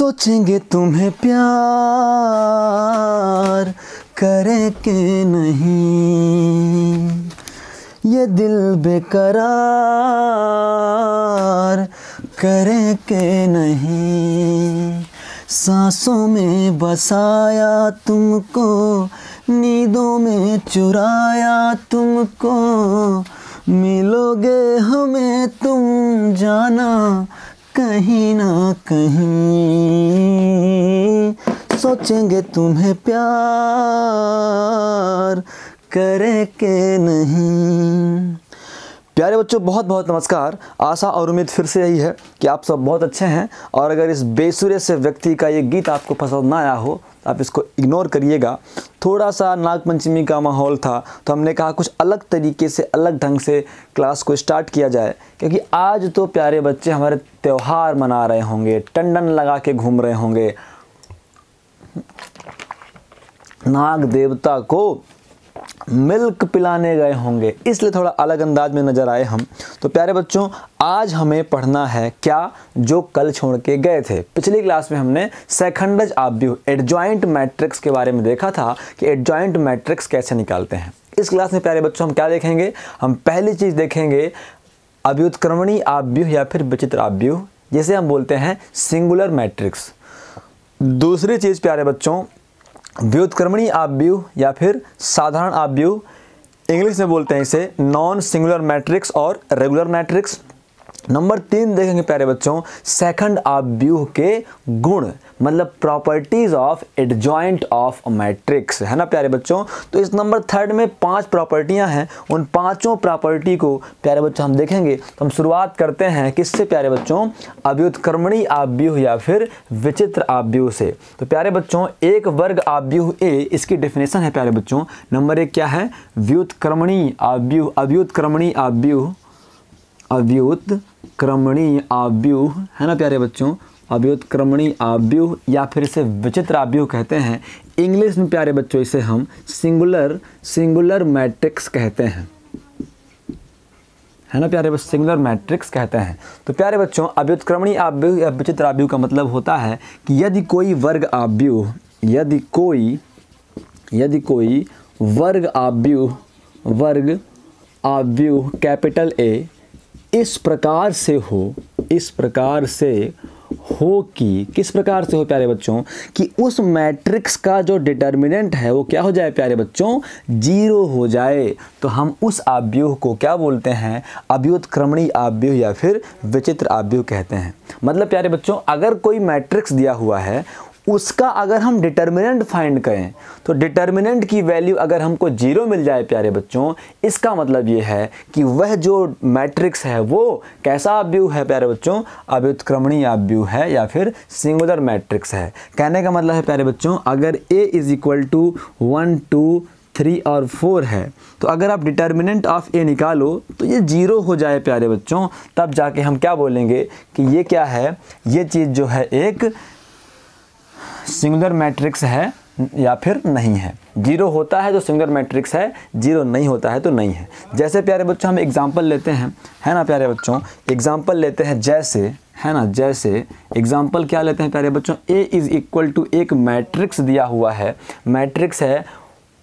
सोचेंगे तुम्हें प्यार करे के नहीं ये दिल बेकरार करे के नहीं सांसों में बसाया तुमको नींदों में चुराया तुमको मिलोगे हमें तुम जाना कहीं ना कहीं सोचेंगे तुम्हें प्यार करें के नहीं प्यारे बच्चों बहुत बहुत नमस्कार आशा और उम्मीद फिर से यही है कि आप सब बहुत अच्छे हैं और अगर इस बेसुरे से व्यक्ति का ये गीत आपको पसंद ना आया हो आप इसको इग्नोर करिएगा थोड़ा सा नागपंचमी का माहौल था तो हमने कहा कुछ अलग तरीके से अलग ढंग से क्लास को स्टार्ट किया जाए क्योंकि आज तो प्यारे बच्चे हमारे त्यौहार मना रहे होंगे टंडन लगा के घूम रहे होंगे नाग देवता को मिल्क पिलाने गए होंगे इसलिए थोड़ा अलग अंदाज में नज़र आए हम तो प्यारे बच्चों आज हमें पढ़ना है क्या जो कल छोड़ के गए थे पिछली क्लास में हमने सेकंडज आब्यू एडजॉइंट मैट्रिक्स के बारे में देखा था कि एडजॉइंट मैट्रिक्स कैसे निकालते हैं इस क्लास में प्यारे बच्चों हम क्या देखेंगे हम पहली चीज़ देखेंगे अभ्युत्क्रमणी आब्यूह या फिर विचित्र आब्यू जिसे हम बोलते हैं सिंगुलर मैट्रिक्स दूसरी चीज़ प्यारे बच्चों व्युतक्रमणी आव्यूह या फिर साधारण आव्यूह इंग्लिश में बोलते हैं इसे नॉन सिंगुलर मैट्रिक्स और रेगुलर मैट्रिक्स नंबर तीन देखेंगे प्यारे बच्चों सेकंड आव्यूह के गुण मतलब properties of adjoint of matrix है ना प्यारे बच्चों तो इस नंबर थर्ड में पांच प्रॉपर्टियां हैं उन पांचों प्रॉपर्टी को प्यारे बच्चों हम देखेंगे तो हम शुरुआत करते हैं किससे प्यारे बच्चों अभ्युत्क्रमणी आव्यूह या फिर विचित्र आव्यूह से तो प्यारे बच्चों एक वर्ग आव्यूह ए इसकी डेफिनेशन है प्यारे बच्चों नंबर एक क्या है व्युत्क्रमणी आव्यूह अभ्युत्क्रमणी आव्यूह क्रमणी आव्यूह है ना प्यारे बच्चों अभ्युत्क्रमणी आव्यूह या फिर इसे विचित्र आव्यूह कहते हैं इंग्लिश में प्यारे बच्चों इसे हम सिंगुलर सिंगुलर मैट्रिक्स कहते हैं है ना प्यारे बच्चों सिंगुलर मैट्रिक्स कहते हैं तो प्यारे बच्चों अभ्युत्क्रमणी आव्यूह या विचित्र आव्यूह का मतलब होता है कि यदि कोई वर्ग आव्यूह यदि कोई यदि कोई वर्ग आव्यूह वर्ग आव्यूह कैपिटल ए इस प्रकार से हो इस प्रकार से हो कि किस प्रकार से हो प्यारे बच्चों कि उस मैट्रिक्स का जो डिटर्मिनेंट है वो क्या हो जाए प्यारे बच्चों जीरो हो जाए तो हम उस आव्यूह को क्या बोलते हैं अभ्युत्क्रमणी आव्यूह या फिर विचित्र आव्यूह कहते हैं मतलब प्यारे बच्चों अगर कोई मैट्रिक्स दिया हुआ है उसका अगर हम डिटर्मिनेंट फाइंड करें तो डिटर्मिनेंट की वैल्यू अगर हमको जीरो मिल जाए प्यारे बच्चों इसका मतलब ये है कि वह जो मैट्रिक्स है वो कैसा अव्यू है प्यारे बच्चों अव्युत्क्रमणीय अव्यू है या फिर सिंगुलर मैट्रिक्स है कहने का मतलब है प्यारे बच्चों अगर A is equal to one two three और फोर है तो अगर आप डिटर्मिनेंट ऑफ ए निकालो तो ये जीरो हो जाए प्यारे बच्चों तब जाके हम क्या बोलेंगे कि ये क्या है ये चीज़ जो है एक सिंगुलर मैट्रिक्स है या फिर नहीं है जीरो होता है तो सिंगुलर मैट्रिक्स है जीरो नहीं होता है तो नहीं है जैसे प्यारे बच्चों हम एग्ज़ाम्पल लेते हैं है ना प्यारे बच्चों एग्ज़ाम्पल लेते हैं जैसे है ना जैसे एग्ज़ाम्पल क्या लेते हैं प्यारे बच्चों ए इज़ इक्वल टू एक मैट्रिक्स दिया हुआ है मैट्रिक्स है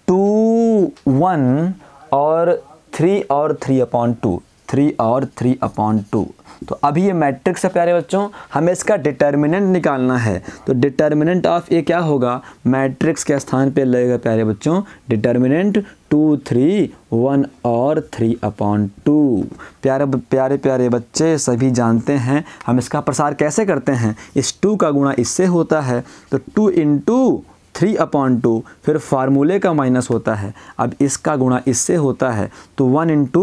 टू वन और थ्री और थ्री अपॉन टू थ्री और थ्री अपॉन टू तो अभी ये मैट्रिक्स है प्यारे बच्चों हमें इसका डिटर्मिनेंट निकालना है तो डिटर्मिनेंट ऑफ ये क्या होगा मैट्रिक्स के स्थान पे लगेगा प्यारे बच्चों डिटर्मिनेंट टू थ्री वन और थ्री अपॉन टू प्यारे प्यारे प्यारे बच्चे सभी जानते हैं हम इसका प्रसार कैसे करते हैं इस टू का गुणा इससे होता है तो two in two three upon two फिर फार्मूले का माइनस होता है अब इसका गुणा इससे होता है तो वन इंटू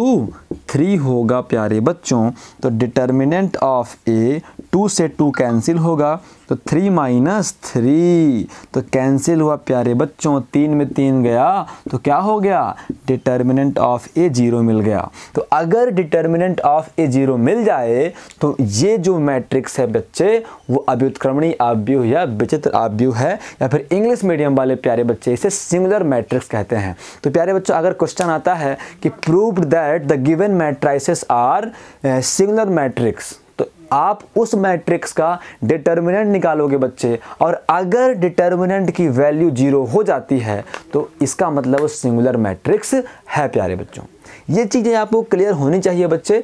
थ्री होगा प्यारे बच्चों तो डिटर्मिनेंट ऑफ ए टू से टू कैंसिल होगा तो थ्री माइनस थ्री तो कैंसिल हुआ प्यारे बच्चों तीन में तीन गया तो क्या हो गया डिटर्मिनेंट ऑफ ए जीरो मिल गया तो अगर डिटर्मिनेंट ऑफ ए जीरो मिल जाए तो ये जो मैट्रिक्स है बच्चे वो अभ्युत्क्रमणी आव्यू या विचित्र आव्यू है या फिर इंग्लिश मीडियम वाले प्यारे बच्चे इसे सिंगुलर मैट्रिक्स कहते हैं तो प्यारे बच्चों अगर क्वेश्चन आता है कि proved that the given matrices are singular matrix आप उस मैट्रिक्स का डिटर्मिनेंट निकालोगे बच्चे और अगर डिटर्मिनेंट की वैल्यू जीरो हो जाती है तो इसका मतलब सिंगुलर मैट्रिक्स है प्यारे बच्चों ये चीज़ें आपको क्लियर होनी चाहिए बच्चे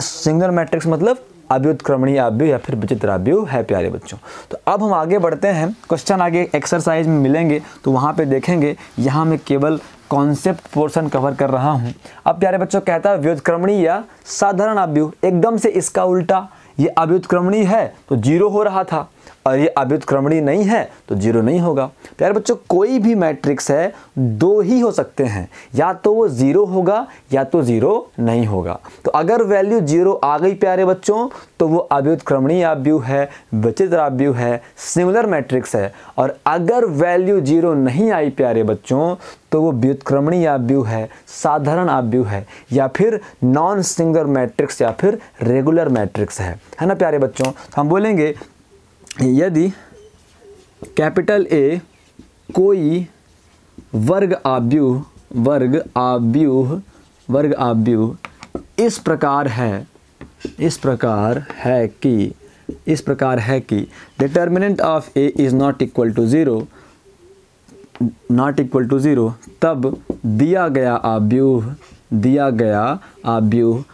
सिंगुलर मैट्रिक्स मतलब अभ्युत्क्रमणीय आभ्यु या फिर विचित्राव्यू है प्यारे बच्चों तो अब हम आगे बढ़ते हैं क्वेश्चन आगे एक्सरसाइज में मिलेंगे तो वहाँ पर देखेंगे यहाँ मैं केवल कॉन्सेप्ट पोर्शन कवर कर रहा हूँ अब प्यारे बच्चों कहता है व्युत्क्रमणीय या साधारण आभ्यु एकदम से इसका उल्टा ये अभ्युत्क्रमणीय है तो जीरो हो रहा था और ये अभ्युत्क्रमणी नहीं है तो जीरो नहीं होगा प्यारे बच्चों कोई भी मैट्रिक्स है दो ही हो सकते हैं या तो वो ज़ीरो होगा या तो ज़ीरो नहीं होगा तो अगर वैल्यू ज़ीरो आ गई प्यारे बच्चों तो वो अभ्युत्क्रमणीय आव्यू है विचित्र आव्यू है सिमिलर मैट्रिक्स है और अगर वैल्यू ज़ीरो नहीं आई प्यारे बच्चों तो वो व्युत्क्रमणीय आव्यू है साधारण आव्यू है या फिर नॉन सिंगर मैट्रिक्स या फिर रेगुलर मैट्रिक्स है है ना प्यारे बच्चों तो हम बोलेंगे यदि कैपिटल ए कोई वर्ग आव्यूह वर्ग आव्यूह वर्ग आव्यूह इस प्रकार है इस प्रकार है कि इस प्रकार है कि determinant of A is not equal to zero not equal to zero तब दिया गया आव्यूह दिया गया आव्यूह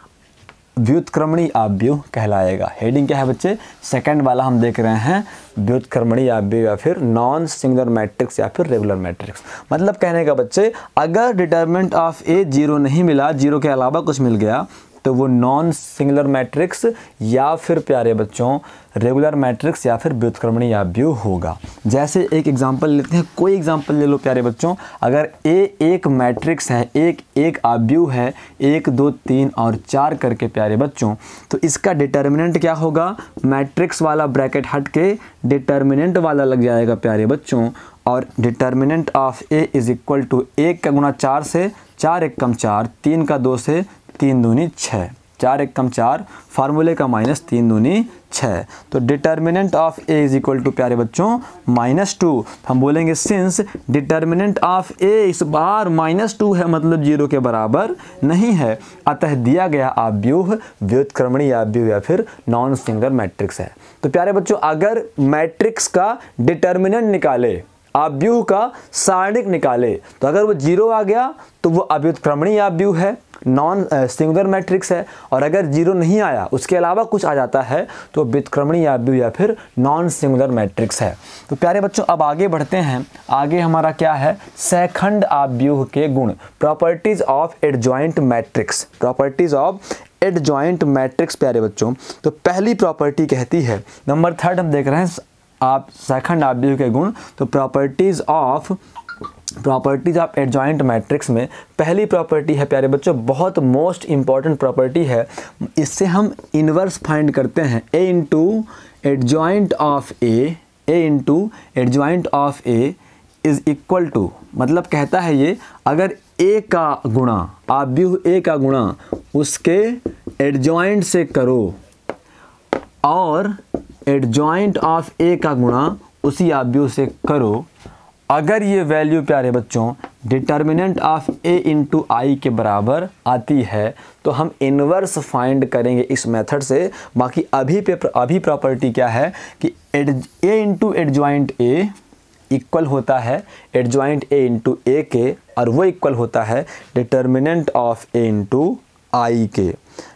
व्युत्क्रमणी आव्यू कहलाएगा हेडिंग क्या है बच्चे सेकंड वाला हम देख रहे हैं व्युत्क्रमणी आव्यू या फिर नॉन सिंगुलर मैट्रिक्स या फिर रेगुलर मैट्रिक्स मतलब कहने का बच्चे अगर डिटर्मेंट ऑफ ए जीरो नहीं मिला जीरो के अलावा कुछ मिल गया तो वो नॉन सिंगुलर मैट्रिक्स या फिर प्यारे बच्चों रेगुलर मैट्रिक्स या फिर व्युत्क्रमणी या व्यू होगा जैसे एक एग्जांपल लेते हैं कोई एग्जांपल ले लो प्यारे बच्चों अगर ए एक मैट्रिक्स है एक एक आव्यू है एक दो तीन और चार करके प्यारे बच्चों तो इसका डिटर्मिनेंट क्या होगा मैट्रिक्स वाला ब्रैकेट हट के डिटर्मिनेंट वाला लग जाएगा प्यारे बच्चों और determinant of A is equal to एक का गुना चार से चार एक कम चार तीन का दो से तीन दूनी छः चार एक कम चार फार्मूले का माइनस तीन दूनी छः तो determinant of A is equal to प्यारे बच्चों माइनस टू तो हम बोलेंगे सिंस डिटर्मिनेंट ऑफ ए इस बार माइनस टू है मतलब जीरो के बराबर नहीं है अतः दिया गया आव्यूह व्युतक्रमणी आव्यूह या फिर नॉन सिंगर मैट्रिक्स है तो प्यारे बच्चों अगर मैट्रिक्स का डिटर्मिनेंट निकाले आव्यूह का सारणिक निकाले तो अगर वो जीरो आ गया तो वो अभ्युत्क्रमणीय आव्यूह है नॉन सिंगुलर मैट्रिक्स है और अगर जीरो नहीं आया उसके अलावा कुछ आ जाता है तो वितक्रमणी या या फिर नॉन सिंगुलर मैट्रिक्स है तो प्यारे बच्चों अब आगे बढ़ते हैं आगे हमारा क्या है सैखंड आव्यूह के गुण properties of adjoint matrix properties of adjoint matrix प्यारे बच्चों तो पहली प्रॉपर्टी कहती है नंबर थर्ड हम देख रहे हैं आप सैखंड आव्यूह के गुण तो properties of properties of adjoint matrix में पहली प्रॉपर्टी है प्यारे बच्चों बहुत मोस्ट इंपॉर्टेंट प्रॉपर्टी है इससे हम इनवर्स फाइंड करते हैं A into adjoint of A A into adjoint of A is equal to मतलब कहता है ये अगर ए का गुणा आब्यू ए का गुणा उसके एडजॉइंट से करो और एडजॉइंट ऑफ ए का गुणा उसी आब्यू से करो अगर ये वैल्यू प्यारे बच्चों determinant of A into I के बराबर आती है तो हम इनवर्स फाइंड करेंगे इस मेथड से बाकी अभी पे अभी प्रॉपर्टी क्या है कि ad A into adjoint A equal होता है एडजॉइंट ए इंटू ए के और वो इक्वल होता है determinant of A into I के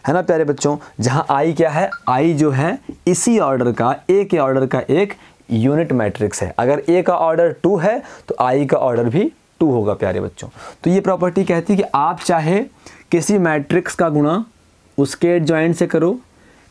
है ना प्यारे बच्चों जहाँ आई क्या है आई जो है इसी ऑर्डर का ए के ऑर्डर का एक यूनिट मैट्रिक्स है अगर ए का ऑर्डर टू है तो आई का ऑर्डर भी टू होगा प्यारे बच्चों तो ये प्रॉपर्टी कहती है कि आप चाहे किसी मैट्रिक्स का गुणा उसके एडजॉइंट से करो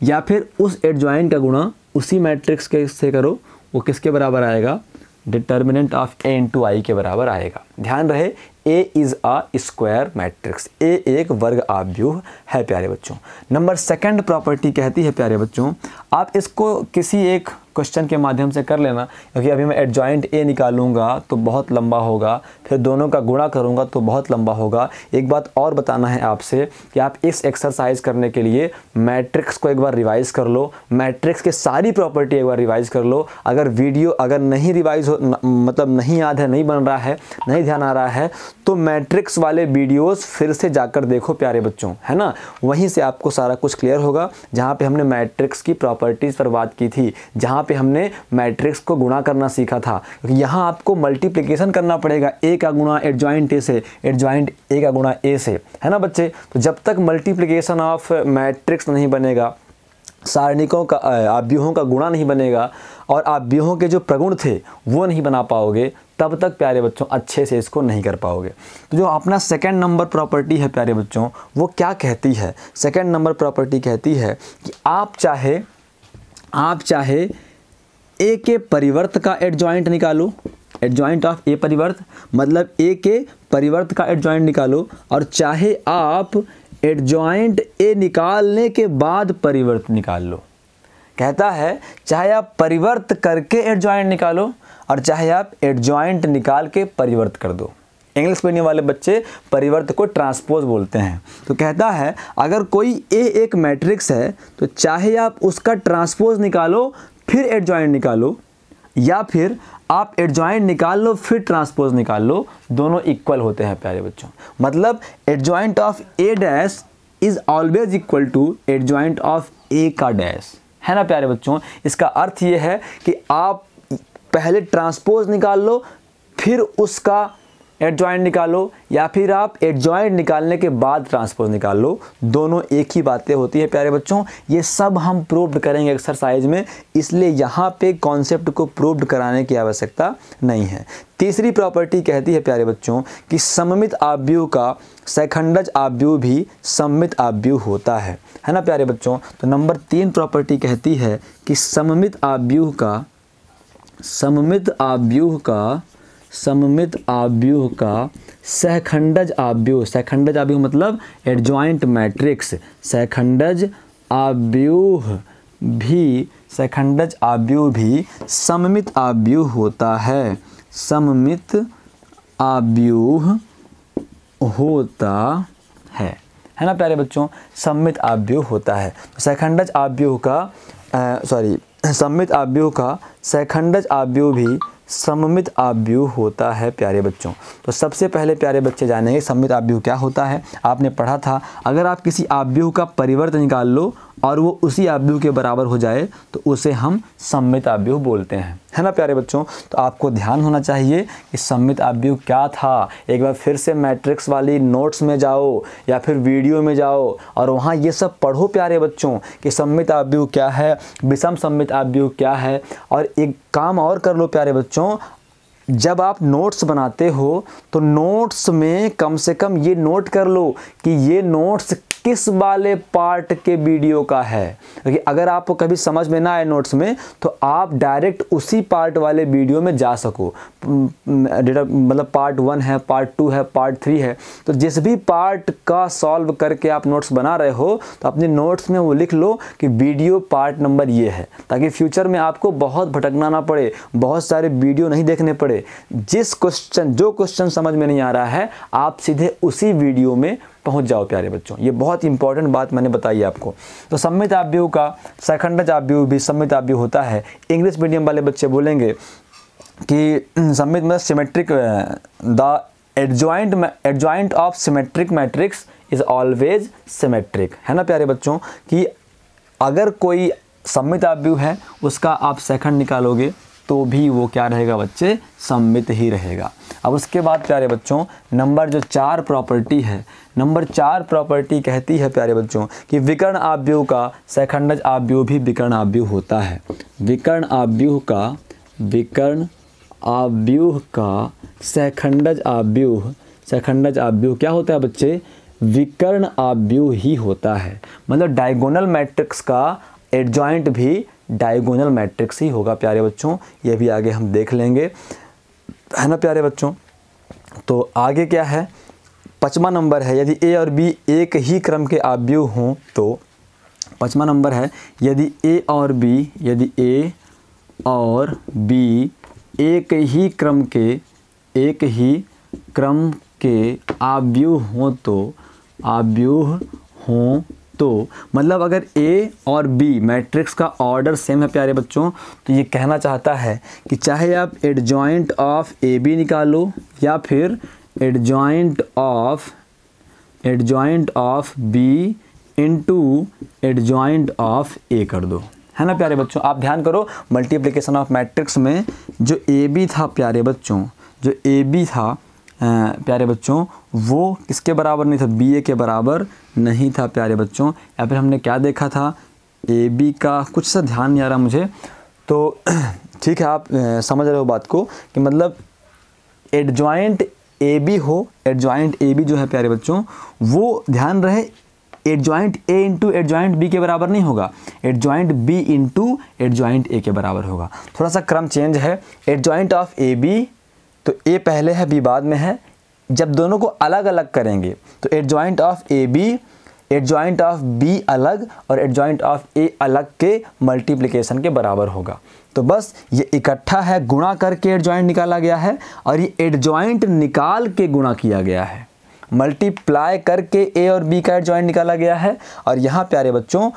या फिर उस ज्वाइंट का गुणा उसी मैट्रिक्स के से करो वो किसके बराबर आएगा determinant of A to I के बराबर आएगा ध्यान रहे A is a square matrix A एक वर्ग आव्यूह है प्यारे बच्चों नंबर सेकंड प्रॉपर्टी कहती है प्यारे बच्चों आप इसको किसी एक क्वेश्चन के माध्यम से कर लेना क्योंकि अभी मैं एडजॉइंट ए निकालूंगा तो बहुत लंबा होगा फिर दोनों का गुणा करूंगा तो बहुत लंबा होगा एक बात और बताना है आपसे कि आप इस एक्सरसाइज करने के लिए मैट्रिक्स को एक बार रिवाइज़ कर लो मैट्रिक्स के सारी प्रॉपर्टी एक बार रिवाइज़ कर लो अगर वीडियो अगर नहीं रिवाइज हो न, मतलब नहीं याद है नहीं बन रहा है नहीं ध्यान आ रहा है तो मैट्रिक्स वाले वीडियोज़ फिर से जाकर देखो प्यारे बच्चों है ना वहीं से आपको सारा कुछ क्लियर होगा जहाँ पर हमने मैट्रिक्स की प्रॉपर्टीज़ पर बात की थी जहाँ यहाँ पे हमने मैट्रिक्स को गुणा करना सीखा था क्योंकि यहाँ आपको मल्टीप्लिकेशन करना पड़ेगा ए का गुणा एड ज्वाइंट ए से एड ज्वाइंट ए का गुणा ए से है ना बच्चे तो जब तक मल्टीप्लिकेशन ऑफ मैट्रिक्स नहीं बनेगा सारणिकों का आव्यूहों का गुणा नहीं बनेगा और आव्यूहों के जो प्रगुण थे वो नहीं बना पाओगे तब तक प्यारे बच्चों अच्छे से इसको नहीं कर पाओगे तो जो अपना सेकंड नंबर प्रॉपर्टी है प्यारे बच्चों वो क्या कहती है सेकंड नंबर प्रॉपर्टी कहती है कि आप चाहे आप चाहे ए के परिवर्त का एडजॉइंट निकालो एडजॉइंट ऑफ ए परिवर्त मतलब ए के परिवर्त का एडजॉइंट निकालो और चाहे आप एडजॉइंट ए निकालने के बाद परिवर्त निकाल लो कहता है चाहे आप परिवर्त करके एडजॉइंट निकालो और चाहे आप एडजॉइंट निकाल के परिवर्त कर दो इंग्लिश पढ़ने वाले बच्चे परिवर्त को ट्रांसपोज बोलते हैं तो कहता है अगर कोई ए एक मैट्रिक्स है तो चाहे आप उसका ट्रांसपोज निकालो फिर एड ज्वाइंट निकालो या फिर आप एड ज्वाइंट निकाल लो फिर ट्रांसपोज निकाल लो दोनों इक्वल होते हैं प्यारे बच्चों मतलब adjoint of A dash is always equal to adjoint of A का डैश है ना प्यारे बच्चों इसका अर्थ ये है कि आप पहले ट्रांसपोज निकाल लो फिर उसका एडजॉइंट निकालो या फिर आप एडजॉइंट निकालने के बाद ट्रांसपोज निकाल लो दोनों एक ही बातें होती हैं प्यारे बच्चों ये सब हम प्रूव्ड करेंगे एक्सरसाइज में इसलिए यहाँ पे कॉन्सेप्ट को प्रूव्ड कराने की आवश्यकता नहीं है तीसरी प्रॉपर्टी कहती है प्यारे बच्चों कि सममित आव्यूह का सैखंडज आव्यूह भी सममित आव्यूह होता है है ना प्यारे बच्चों तो नंबर तीन प्रॉपर्टी कहती है कि सममित आव्यूह का सममित आव्यूह का सममित आव्यूह का सहखंडज आव्यूह सहखंडज आव्यूह मतलब एडजॉइंट मैट्रिक्स सहखंडज आव्यूह भी सहखंडज आव्यूह भी सममित आव्यूह होता है सममित आव्यूह होता है है ना प्यारे बच्चों सम्मित आव्यूह होता है सहखंडज आव्यूह का सॉरी सम्मित आव्यूह का सहखंडज आव्यूह भी सममित आव्यूह होता है प्यारे बच्चों तो सबसे पहले प्यारे बच्चे जानेंगे सममित आव्यूह क्या होता है आपने पढ़ा था अगर आप किसी आव्यूह का परिवर्तन निकाल लो और वो उसी आव्यूह के बराबर हो जाए तो उसे हम सम्मित आव्यूह बोलते हैं है ना प्यारे बच्चों तो आपको ध्यान होना चाहिए कि सम्मित आव्यूह क्या था एक बार फिर से मैट्रिक्स वाली नोट्स में जाओ या फिर वीडियो में जाओ और वहाँ ये सब पढ़ो प्यारे बच्चों कि सम्मित आव्यूह क्या है विषम सम्मित आव्यूह क्या है और एक काम और कर लो प्यारे बच्चों जब आप नोट्स बनाते हो तो नोट्स में कम से कम ये नोट कर लो कि ये नोट्स किस वाले पार्ट के वीडियो का है क्योंकि अगर आपको कभी समझ में ना आए नोट्स में तो आप डायरेक्ट उसी पार्ट वाले वीडियो में जा सको डेटा मतलब पार्ट वन है पार्ट टू है पार्ट थ्री है तो जिस भी पार्ट का सॉल्व करके आप नोट्स बना रहे हो तो अपने नोट्स में वो लिख लो कि वीडियो पार्ट नंबर ये है ताकि फ्यूचर में आपको बहुत भटकना ना पड़े बहुत सारे वीडियो नहीं देखने पड़े जिस क्वेश्चन जो क्वेश्चन समझ में नहीं आ रहा है आप सीधे उसी वीडियो में पहुँच जाओ प्यारे बच्चों ये बहुत इंपॉर्टेंट बात मैंने बताई आपको तो सम्मित आव्यू का सेकंड आव्यू भी सम्मित आव्यू होता है इंग्लिश मीडियम वाले बच्चे बोलेंगे कि सम्मित में symmetric the adjoint adjoint of symmetric matrix is always symmetric है ना प्यारे बच्चों कि अगर कोई सम्मित आव्यू है उसका आप सेकंड निकालोगे तो भी वो क्या रहेगा बच्चे सम्मित ही रहेगा अब उसके बाद प्यारे बच्चों नंबर जो चार प्रॉपर्टी है नंबर चार प्रॉपर्टी कहती है प्यारे बच्चों कि विकर्ण आव्यूह का सैखंडज आव्यूह भी विकर्ण आव्यूह होता है विकर्ण आव्यूह का विकर्ण आव्यूह का सैखंडज आव्यूह सैखंडज आव्यूह क्या होता है बच्चे विकर्ण आव्यूह ही होता है मतलब डायगोनल मैट्रिक्स का एडजॉइंट भी डायगोनल मैट्रिक्स ही होगा प्यारे बच्चों ये भी आगे हम देख लेंगे है ना प्यारे बच्चों तो आगे क्या है पचवा नंबर है यदि ए और बी एक ही क्रम के आवयव हों तो पचवा नंबर है यदि ए और बी यदि ए और बी एक ही क्रम के एक ही क्रम के आवयूह हों तो आवयूह हों तो मतलब अगर ए और बी मैट्रिक्स का ऑर्डर सेम है प्यारे बच्चों तो ये कहना चाहता है कि चाहे आप जॉइंट ऑफ ए बी निकालो या फिर adjoint of joint of B into adjoint of A कर दो है ना प्यारे बच्चों आप ध्यान करो मल्टीप्लीकेशन ऑफ मैट्रिक्स में जो ए बी था प्यारे बच्चों जो ए बी था प्यारे बच्चों वो किसके बराबर नहीं था बी ए के बराबर नहीं था प्यारे बच्चों या फिर हमने क्या देखा था ए बी का कुछ सा ध्यान नहीं आ रहा मुझे तो ठीक है आप समझ रहे हो बात को कि मतलब एडजॉइंट ए बी हो एडजॉइंट ए बी जो है प्यारे बच्चों वो ध्यान रहे adjoint A into adjoint B के बराबर नहीं होगा adjoint B into adjoint A के बराबर होगा थोड़ा सा क्रम चेंज है एडजॉइंट ऑफ ए बी तो ए पहले है बी बाद में है जब दोनों को अलग अलग करेंगे तो adjoint of A B adjoint of B अलग और एट जॉइंट ऑफ ए अलग के मल्टीप्लिकेशन के बराबर होगा तो बस ये इकट्ठा है गुणा करके एट जॉइंट निकाला गया है और ये एट जॉइंट निकाल के गुणा किया गया है मल्टीप्लाई करके ए और बी का एट जॉइंट निकाला गया है और यहाँ प्यारे बच्चों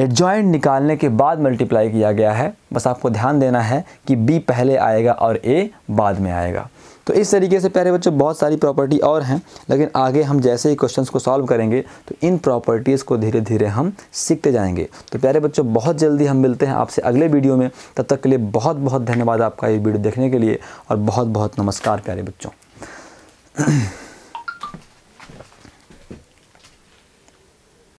एडजॉइंट निकालने के बाद मल्टीप्लाई किया गया है बस आपको ध्यान देना है कि बी पहले आएगा और ए बाद में आएगा तो इस तरीके से प्यारे बच्चों बहुत सारी प्रॉपर्टी और हैं लेकिन आगे हम जैसे ही क्वेश्चंस को सॉल्व करेंगे तो इन प्रॉपर्टीज़ को धीरे धीरे हम सीखते जाएंगे तो प्यारे बच्चों बहुत जल्दी हम मिलते हैं आपसे अगले वीडियो में तब तक के लिए बहुत बहुत धन्यवाद आपका ये वीडियो देखने के लिए और बहुत बहुत नमस्कार प्यारे बच्चों